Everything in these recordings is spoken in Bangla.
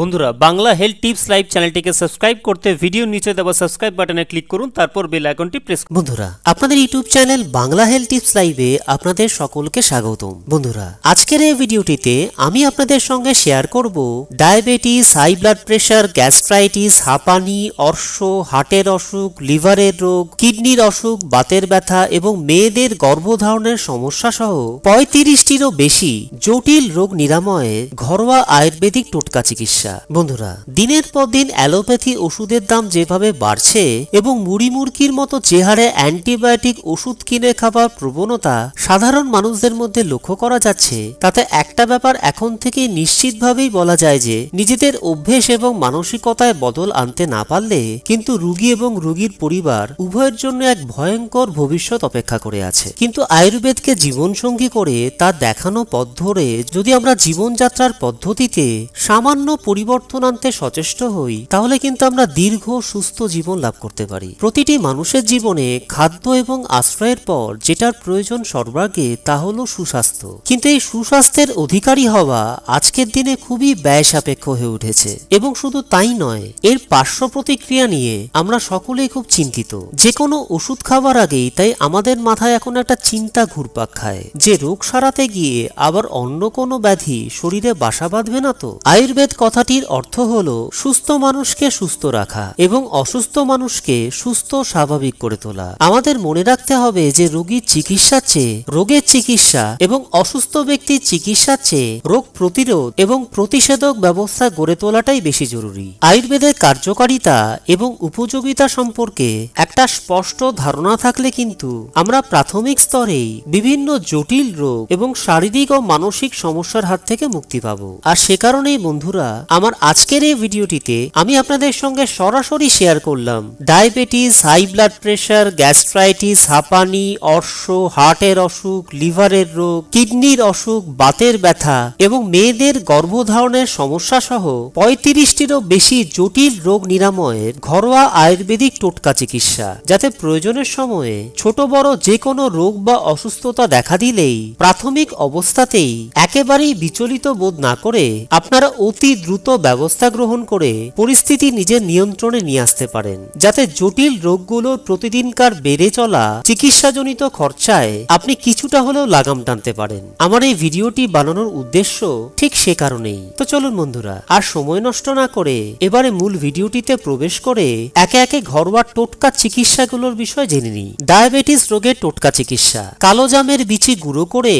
বন্ধুরা বাংলা হেলথ টিপস লাইভ চ্যানেলটিকে সাবস্ক্রাইব করতে ভিডিও নিচে দেওয়া সাবস্ক্রাইব বাটনে ক্লিক করুন তারপর বেল আইকনটি প্রেস বন্ধুরা আপনাদের YouTube channel Bangla health tips লাইভে আপনাদের সকলকে স্বাগতম বন্ধুরা আজকের এই ভিডিওটিতে আমি আপনাদের সঙ্গে শেয়ার করব diabetes high blood pressure gastritis হাঁপানি অর্শ হার্টের অসুখ লিভারের রোগ কিডনির অসুখ বাতের ব্যথা এবং মেয়েদের গর্ভধারণের সমস্যা সহ পঁয়ত্রিশটিরও বেশি জটিল রোগ নিরাময়ে ঘরোয়া আয়ুর্বেদিক টোটকা চিকিৎসা সমস্যা বন্ধুরা দিনের পর দিন অ্যালোপ্যাথি ওষুধের দাম যেভাবে বাড়ছে এবং মুড়ি মুরগির মতো চেহারে অ্যান্টিবায়োটিক ওষুধ কিনে খাবার প্রবণতা সাধারণ মানুষদের মধ্যে লক্ষ্য করা যাচ্ছে তাতে একটা ব্যাপার এখন থেকেই নিশ্চিতভাবেই বলা যায় যে নিজেদের অভ্যেস এবং মানসিকতায় বদল আনতে না পারলে কিন্তু রুগী এবং রুগীর পরিবার উভয়ের জন্য এক ভয়ঙ্কর ভবিষ্যৎ অপেক্ষা করে আছে কিন্তু আয়ুর্বেদকে জীবনসঙ্গী করে তা দেখানো পথ ধরে যদি আমরা জীবনযাত্রার পদ্ধতিতে সামান্য পরি পরিবর্তন আনতে সচেষ্ট হই তাহলে কিন্তু আমরা দীর্ঘ সুস্থ জীবন লাভ করতে পারি প্রতিটি মানুষের জীবনে খাদ্য এবং আশ্রয়ের পর যেটার প্রয়োজন সর্বাগে তা হল সুস্বাস্থ্য কিন্তু এই সুস্বাস্থ্যের অধিকারী হওয়া আজকের দিনে খুবই ব্যয় সাপেক্ষ হয়ে উঠেছে এবং শুধু তাই নয় এর পার্শ্ব প্রতিক্রিয়া নিয়ে আমরা সকলেই খুব চিন্তিত যে কোনো ওষুধ খাওয়ার আগেই তাই আমাদের মাথায় এখন একটা চিন্তা ঘুরপাক খায় যে রোগ সারাতে গিয়ে আবার অন্য কোনো ব্যাধি শরীরে বাসা বাঁধবে না তো আয়ুর্বেদ কথা কথাটির অর্থ হল সুস্থ মানুষকে সুস্থ রাখা এবং অসুস্থ মানুষকে সুস্থ স্বাভাবিক করে তোলা আমাদের মনে রাখতে হবে যে রোগীর চিকিৎসা চেয়ে রোগের চিকিৎসা এবং অসুস্থ ব্যক্তির চিকিৎসা চেয়ে রোগ প্রতিরোধ এবং প্রতিষেধক ব্যবস্থা গড়ে তোলাটাই বেশি জরুরি আয়ুর্বেদের কার্যকারিতা এবং উপযোগিতা সম্পর্কে একটা স্পষ্ট ধারণা থাকলে কিন্তু আমরা প্রাথমিক স্তরেই বিভিন্ন জটিল রোগ এবং শারীরিক ও মানসিক সমস্যার হাত থেকে মুক্তি পাব আর সে কারণেই বন্ধুরা আমার আজকের এই ভিডিওটিতে আমি আপনাদের সঙ্গে সরাসরি শেয়ার করলাম diabetes high blood pressure gastritis হাঁপানি অর্শ হার্টের অসুখ লিভারের রোগ কিডনির অসুখ বাতের ব্যথা এবং মেয়েদের গর্ভধারণের সমস্যা সহ পঁয়ত্রিশটিরও বেশি জটিল রোগ নিরাময়ের ঘরোয়া আয়ুর্বেদিক টোটকা চিকিৎসা যাতে প্রয়োজনের সময়ে ছোট বড় যে কোনো রোগ বা অসুস্থতা দেখা দিলেই প্রাথমিক অবস্থাতেই একেবারেই বিচলিত বোধ না করে আপনারা অতি দ্রুত দ্রুত ব্যবস্থা গ্রহণ করে পরিস্থিতি নিজের নিয়ন্ত্রণে নিয়ে আসতে পারেন যাতে জটিল রোগগুলোর প্রতিদিনকার বেড়ে চলা চিকিৎসাজনিত খরচায় আপনি কিছুটা হলেও লাগাম টানতে পারেন আমার এই ভিডিওটি বানানোর উদ্দেশ্য ঠিক সে কারণেই তো চলুন বন্ধুরা আর সময় নষ্ট না করে এবারে মূল ভিডিওটিতে প্রবেশ করে একে একে ঘরোয়া টোটকা চিকিৎসাগুলোর বিষয়ে জেনে নিই ডায়াবেটিস রোগের টোটকা চিকিৎসা কালো জামের বিচি গুঁড়ো করে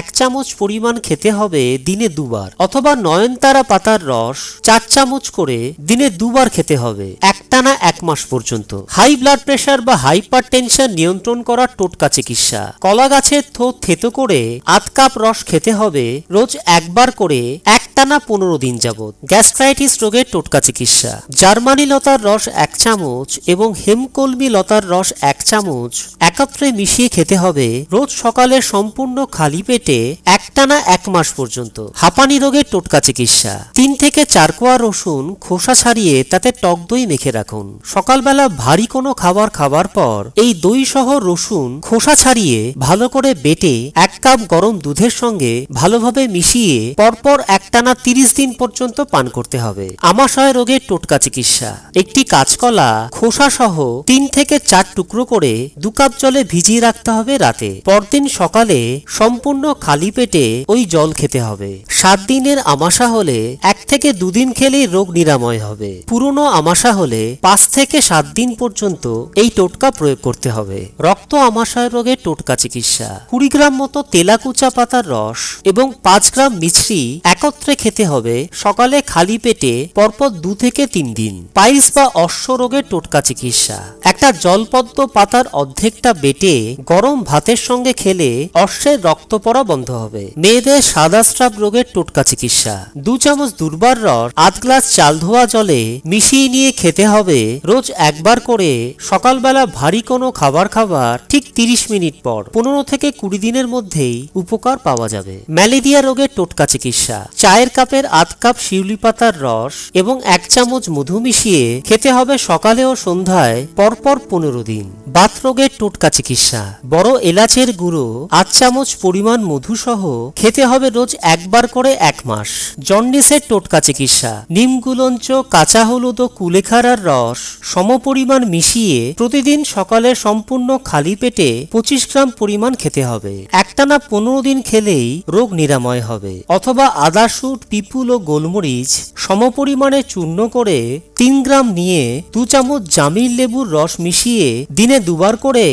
এক চামচ পরিমাণ খেতে হবে দিনে দুবার অথবা নয়নতারা পাতার রস রস চার চামচ করে দিনে দুবার খেতে হবে একটানা এক মাস পর্যন্ত হাই ব্লাড প্রেশার বা হাইপার টেনশন নিয়ন্ত্রণ করার টোটকা চিকিৎসা কলা গাছের থো থেতো করে আধ কাপ রস খেতে হবে রোজ একবার করে একটানা পনেরো দিন যাবৎ গ্যাস্ট্রাইটিস রোগের টোটকা চিকিৎসা জার্মানি লতার রস এক চামচ এবং হেমকলমি লতার রস এক চামচ একত্রে মিশিয়ে খেতে হবে রোজ সকালে সম্পূর্ণ খালি পেটে একটানা এক মাস পর্যন্ত হাঁপানি রোগের টোটকা চিকিৎসা তিন থেকে থেকে চারকোয়া রসুন খোসা ছাড়িয়ে তাতে টক দই মেখে রাখুন সকালবেলা ভারী কোনো খাবার খাবার পর এই দই সহ রসুন খোসা ছাড়িয়ে ভালো করে বেটে এক কাপ গরম দুধের সঙ্গে ভালোভাবে মিশিয়ে পরপর একটানা তিরিশ দিন পর্যন্ত পান করতে হবে আমাশয় রোগের টোটকা চিকিৎসা একটি কাঁচকলা খোসা সহ তিন থেকে চার টুকরো করে দু কাপ জলে ভিজিয়ে রাখতে হবে রাতে পরদিন সকালে সম্পূর্ণ খালি পেটে ওই জল খেতে হবে সাত দিনের আমাশা হলে এক থেকে থেকে দুদিন খেলেই রোগ নিরাময় হবে পুরনো আমাশা হলে পাঁচ থেকে সাত দিন পর্যন্ত এই টোটকা প্রয়োগ করতে হবে রক্ত আমাশয় রোগের টোটকা চিকিৎসা কুড়ি গ্রাম মতো তেলাকুচা পাতার রস এবং পাঁচ গ্রাম মিছরি একত্রে খেতে হবে সকালে খালি পেটে পরপর দু থেকে তিন দিন পাইস বা অশ্ব রোগের টোটকা চিকিৎসা একটা জলপদ্ম পাতার অর্ধেকটা বেটে গরম ভাতের সঙ্গে খেলে অশ্বের রক্ত পড়া বন্ধ হবে মেয়েদের সাদা স্ট্রাব রোগের টোটকা চিকিৎসা দু চামচ দুর্বার আদার রস আধ গ্লাস চাল ধোয়া জলে মিশিয়ে নিয়ে খেতে হবে রোজ একবার করে সকালবেলা ভারী কোনো খাবার খাবার ঠিক তিরিশ মিনিট পর পনেরো থেকে কুড়ি দিনের মধ্যেই উপকার পাওয়া যাবে ম্যালেরিয়া রোগের টোটকা চিকিৎসা চায়ের কাপের আধ কাপ শিউলি পাতার রস এবং এক চামচ মধু মিশিয়ে খেতে হবে সকালে ও সন্ধ্যায় পরপর পনেরো দিন বাতরোগের টোটকা চিকিৎসা বড় এলাচের গুঁড়ো আধ চামচ পরিমাণ মধু সহ খেতে হবে রোজ একবার করে এক মাস জন্ডিসের টোটকা চিকিৎসা নিমগুলঞ্চ কাঁচা হলুদ ও কুলেখাড়ার রস সমপরিমাণ মিশিয়ে প্রতিদিন সকালে সম্পূর্ণ খালি পেটে পঁচিশ গ্রাম পরিমাণ খেতে হবে একটানা পনেরো দিন খেলেই রোগ নিরাময় হবে অথবা আদা সুট পিপুল ও গোলমরিচ সমপরিমাণে চূর্ণ করে তিন গ্রাম নিয়ে দু চামচ জামির লেবুর রস মিশিয়ে দিনে দুবার করে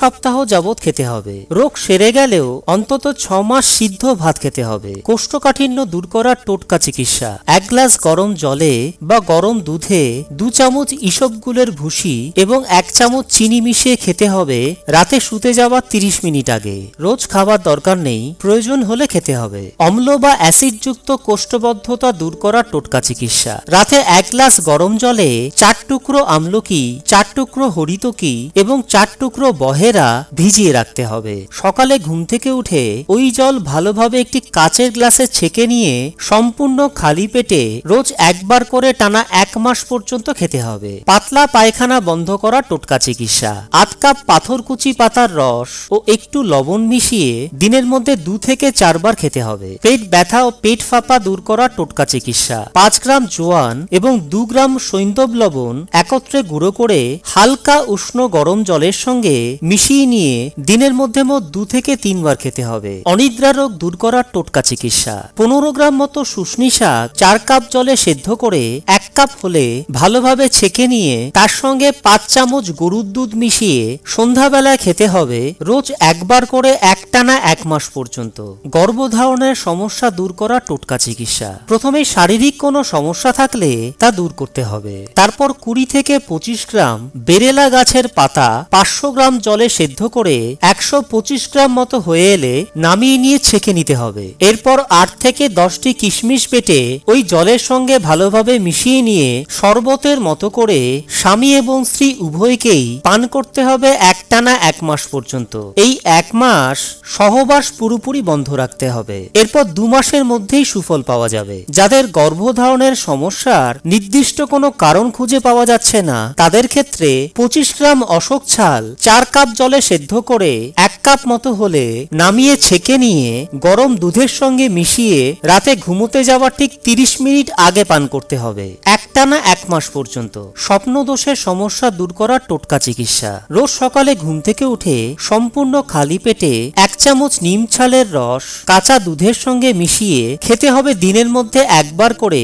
সপ্তাহ যাবৎ খেতে হবে রোগ সেরে গেলেও অন্তত ছ মাস সিদ্ধ ভাত খেতে হবে কোষ্ঠকাঠিন্য দূর করার টোটকা চিকিৎসা এক গ্লাস গরম জলে বা গরম দুধে দু চামচ ইসবগুলের ভুসি এবং এক চামচ চিনি মিশিয়ে খেতে হবে রাতে শুতে যাওয়ার তিরিশ মিনিট আগে রোজ খাবার দরকার নেই প্রয়োজন হলে খেতে হবে অম্ল বা অ্যাসিড যুক্ত কোষ্ঠবদ্ধতা দূর করার টোটকা চিকিৎসা রাতে এক গ্লাস গরম জলে চার টুকরো আমলকি চার টুকরো হরিতকি এবং চার টুকরো বহে চেহারা ভিজিয়ে রাখতে হবে সকালে ঘুম থেকে উঠে ওই জল ভালোভাবে একটি কাচের গ্লাসে ছেঁকে নিয়ে সম্পূর্ণ খালি পেটে রোজ একবার করে টানা এক মাস পর্যন্ত খেতে হবে পাতলা পায়খানা বন্ধ করা টোটকা চিকিৎসা আধ কাপ পাথরকুচি পাতার রস ও একটু লবণ মিশিয়ে দিনের মধ্যে দু থেকে চারবার খেতে হবে পেট ব্যথা ও পেট ফাঁপা দূর করা টোটকা চিকিৎসা পাঁচ গ্রাম জোয়ান এবং দু গ্রাম সৈন্দব লবণ একত্রে গুঁড়ো করে হালকা উষ্ণ গরম জলের সঙ্গে মিশিয়ে নিয়ে দিনের মধ্যে মোট দু থেকে তিনবার খেতে হবে অনিদ্রা রোগ দূর করার টোটকা চিকিৎসা পনেরো গ্রাম মতো শুশনি শাক চার কাপ জলে সেদ্ধ করে এক কাপ হলে ভালোভাবে ছেঁকে নিয়ে তার সঙ্গে পাঁচ চামচ গরুর দুধ মিশিয়ে সন্ধ্যাবেলা খেতে হবে রোজ একবার করে একটানা এক মাস পর্যন্ত গর্ভধারণের সমস্যা দূর করা টোটকা চিকিৎসা প্রথমে শারীরিক কোনো সমস্যা থাকলে তা দূর করতে হবে তারপর কুড়ি থেকে পঁচিশ গ্রাম বেরেলা গাছের পাতা পাঁচশো গ্রাম জলে সেদ্ধ করে একশো পঁচিশ গ্রাম মতো হয়ে এলে নামিয়ে নিয়ে ছেঁকে নিতে হবে এরপর আট থেকে দশটি কিশমিশ পেটে ওই জলের সঙ্গে ভালোভাবে মিশিয়ে নিয়ে শরবতের মতো করে স্বামী এবং স্ত্রী উভয়কেই পান করতে হবে একটানা এক মাস পর্যন্ত এই এক মাস সহবাস পুরোপুরি বন্ধ রাখতে হবে এরপর দু মাসের মধ্যেই সুফল পাওয়া যাবে যাদের গর্ভধারণের সমস্যার নির্দিষ্ট কোনো কারণ খুঁজে পাওয়া যাচ্ছে না তাদের ক্ষেত্রে পঁচিশ গ্রাম অশোক ছাল চার কাপ জলে সেদ্ধ করে এক কাপ মতো হলে নামিয়ে ছেঁকে নিয়ে গরম দুধের সঙ্গে মিশিয়ে রাতে ঘুমোতে যাওয়ার ঠিক তিরিশ মিনিট আগে পান করতে হবে টানা এক মাস পর্যন্ত স্বপ্নদোষের সমস্যা দূর করার টোটকা চিকিৎসা রোজ সকালে ঘুম থেকে উঠে সম্পূর্ণ খালি পেটে এক চামচ নিম ছালের রস কাঁচা দুধের সঙ্গে মিশিয়ে খেতে হবে দিনের মধ্যে একবার করে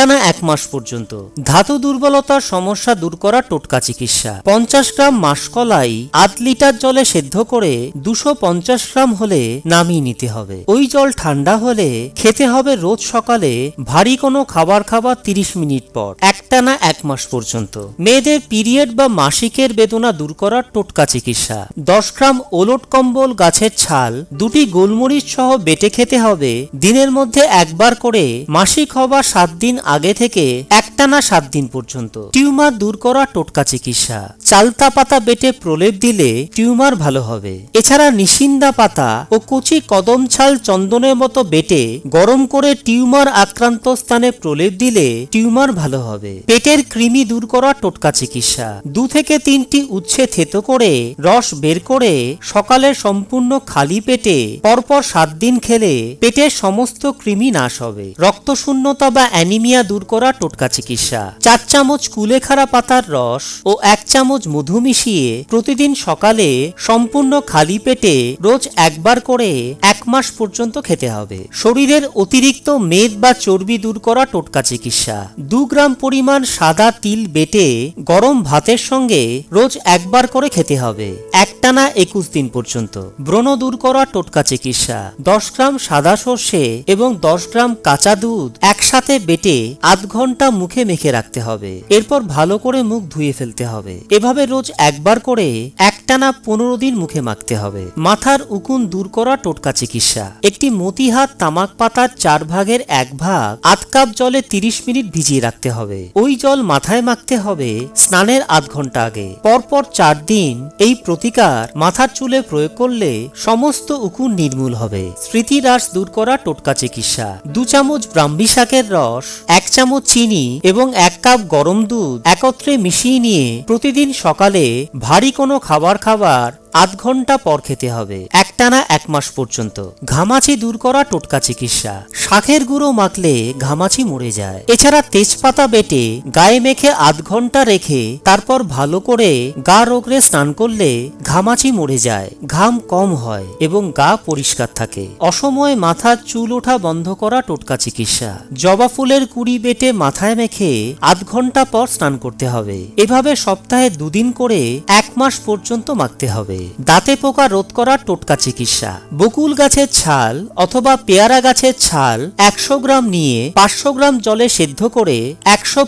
টানা এক মাস পর্যন্ত ধাতু দুর্বলতার সমস্যা দূর করা টোটকা চিকিৎসা পঞ্চাশ গ্রাম মাসকলাই আধ লিটার জলে সেদ্ধ করে দুশো পঞ্চাশ গ্রাম হলে নামিয়ে নিতে হবে ওই জল ঠান্ডা হলে খেতে হবে রোজ সকালে ভারী কোনো খাবার খাবার তিরিশ মিনিট পর এক একটানা এক মাস পর্যন্ত মেয়েদের পিরিয়ড বা মাসিকের বেদনা দূর করার টোটকা চিকিৎসা দশ গ্রাম ওলট কম্বল গাছের ছাল দুটি গোলমরিচ সহ বেটে খেতে হবে দিনের মধ্যে একবার করে মাসিক হবার সাত দিন আগে থেকে একটানা সাত দিন পর্যন্ত টিউমার দূর করা টোটকা চিকিৎসা চালতা পাতা বেটে প্রলেপ দিলে টিউমার ভালো হবে এছাড়া নিশিন্দা পাতা ও কচি কদম ছাল চন্দনের মতো বেটে গরম করে টিউমার আক্রান্ত স্থানে প্রলেপ দিলে টিউমার ভালো হবে পেটের কৃমি দূর করা টোটকা চিকিৎসা দু থেকে তিনটি উচ্ছে থেত করে রস বের করে সকালে সম্পূর্ণ খালি পেটে পরপর সাত দিন খেলে পেটের সমস্ত কৃমি নাশ হবে রক্তশূন্যতা বা অ্যানিমিয়া দূর করা টোটকা চিকিৎসা চার চামচ কুলেখাড়া পাতার রস ও এক চামচ মধু মিশিয়ে প্রতিদিন সকালে সম্পূর্ণ খালি পেটে রোজ একবার করে এক মাস পর্যন্ত খেতে হবে শরীরের অতিরিক্ত মেদ বা চর্বি দূর করা টোটকা চিকিৎসা দু গ্রাম পরিমাণ পরিমাণ সাদা তিল বেটে গরম ভাতের সঙ্গে রোজ একবার করে খেতে হবে একটানা একুশ দিন পর্যন্ত ব্রণ দূর করা টোটকা চিকিৎসা দশ গ্রাম সাদা সর্ষে এবং দশ গ্রাম কাঁচা দুধ একসাথে বেটে আধ ঘন্টা মুখে মেখে রাখতে হবে এরপর ভালো করে মুখ ধুয়ে ফেলতে হবে এভাবে রোজ একবার করে একটানা পনেরো দিন মুখে মাখতে হবে মাথার উকুন দূর করা টোটকা চিকিৎসা একটি মতিহাত তামাক পাতার চার ভাগের এক ভাগ আধ কাপ জলে তিরিশ মিনিট ভিজিয়ে রাখতে হবে ওই জল মাথায় মাখতে হবে স্নানের আধ ঘন্টা আগে পরপর চার দিন এই প্রতিকার মাথার চুলে প্রয়োগ করলে সমস্ত উকুন নির্মূল হবে হ্রাস দূর করা টোটকা চিকিৎসা দু চামচ ব্রাহ্মী শাকের রস এক চামচ চিনি এবং এক কাপ গরম দুধ একত্রে মিশিয়ে নিয়ে প্রতিদিন সকালে ভারী কোনো খাবার খাবার আধ ঘন্টা পর খেতে হবে একটানা এক মাস পর্যন্ত ঘামাচি দূর করা টোটকা চিকিৎসা শাখের গুঁড়ো মাখলে ঘামাচি মরে যায় এছাড়া তেজপাতা বেটে গায়ে মেখে আধ ঘন্টা রেখে তারপর ভালো করে গা রোগরে স্নান করলে ঘামাচি মরে যায় ঘাম কম হয় এবং গা পরিষ্কার থাকে অসময়ে মাথার চুল ওঠা বন্ধ করা টোটকা চিকিৎসা জবা ফুলের কুড়ি বেটে মাথায় মেখে আধ ঘন্টা পর স্নান করতে হবে এভাবে সপ্তাহে দুদিন করে এক মাস পর্যন্ত মাখতে হবে করে দাঁতে পোকা রোধ করার টোটকা চিকিৎসা বকুল গাছের ছাল অথবা পেয়ারা গাছের ছাল একশো গ্রাম নিয়ে পাঁচশো গ্রাম জলে সেদ্ধ করে একশো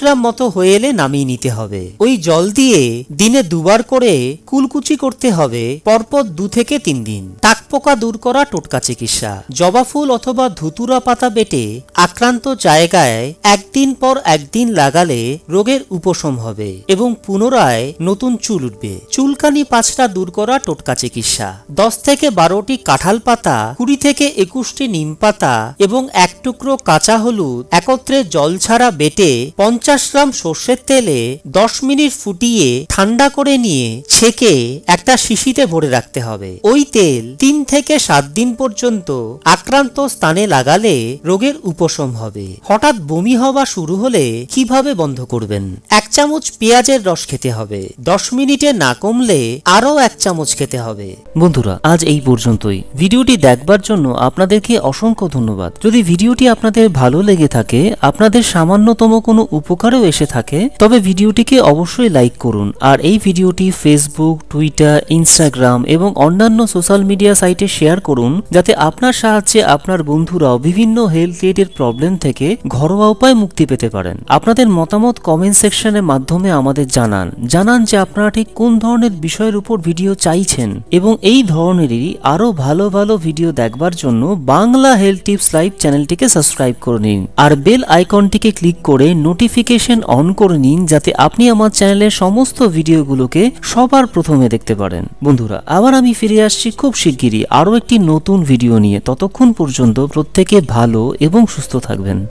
গ্রাম মতো হয়ে এলে নামিয়ে নিতে হবে ওই জল দিয়ে দিনে দুবার করে কুলকুচি করতে হবে পরপর দু থেকে তিন দিন তাক পোকা দূর করা টোটকা চিকিৎসা জবা ফুল অথবা ধুতুরা পাতা বেটে আক্রান্ত জায়গায় একদিন পর একদিন লাগালে রোগের উপশম হবে এবং পুনরায় নতুন চুল উঠবে চুলকানি পাঁচটা ব্যথা দূর করা টোটকা চিকিৎসা দশ থেকে বারোটি কাঁঠাল পাতা কুড়ি থেকে একুশটি নিম পাতা এবং এক টুকরো কাঁচা হলুদ একত্রে জল ছাড়া বেটে পঞ্চাশ গ্রাম সর্ষের তেলে দশ মিনিট ফুটিয়ে ঠান্ডা করে নিয়ে ছেঁকে একটা শিশিতে ভরে রাখতে হবে ওই তেল তিন থেকে সাত দিন পর্যন্ত আক্রান্ত স্থানে লাগালে রোগের উপশম হবে হঠাৎ বমি হওয়া শুরু হলে কিভাবে বন্ধ করবেন এক চামচ পেঁয়াজের রস খেতে হবে দশ মিনিটে না কমলে আরও এক চামচ খেতে হবে বন্ধুরা আজ এই পর্যন্তই ভিডিওটি দেখবার জন্য আপনাদেরকে অসংখ্য ধন্যবাদ যদি ভিডিওটি আপনাদের ভালো লেগে থাকে আপনাদের সামান্যতম কোনো উপকারও এসে থাকে তবে ভিডিওটিকে অবশ্যই লাইক করুন আর এই ভিডিওটি ফেসবুক টুইটার ইনস্টাগ্রাম এবং অন্যান্য সোশ্যাল মিডিয়া সাইটে শেয়ার করুন যাতে আপনার সাহায্যে আপনার বন্ধুরাও বিভিন্ন হেলথ রিলেটেড প্রবলেম থেকে ঘরোয়া উপায় মুক্তি পেতে পারেন আপনাদের মতামত কমেন্ট সেকশনের মাধ্যমে আমাদের জানান জানান যে আপনারা ঠিক কোন ধরনের বিষয়ের উপর ভিডিও চাইছেন এবং এই ধরনেরই আরও ভালো ভালো ভিডিও দেখবার জন্য বাংলা হেলথ টিপস লাইভ চ্যানেলটিকে সাবস্ক্রাইব করে নিন আর বেল আইকনটিকে ক্লিক করে নোটিফিকেশন অন করে নিন যাতে আপনি আমার চ্যানেলের সমস্ত ভিডিওগুলোকে সবার প্রথমে দেখতে পারেন বন্ধুরা আবার আমি ফিরে আসছি খুব শিগগিরই আরও একটি নতুন ভিডিও নিয়ে ততক্ষণ পর্যন্ত প্রত্যেকে ভালো এবং সুস্থ থাকবেন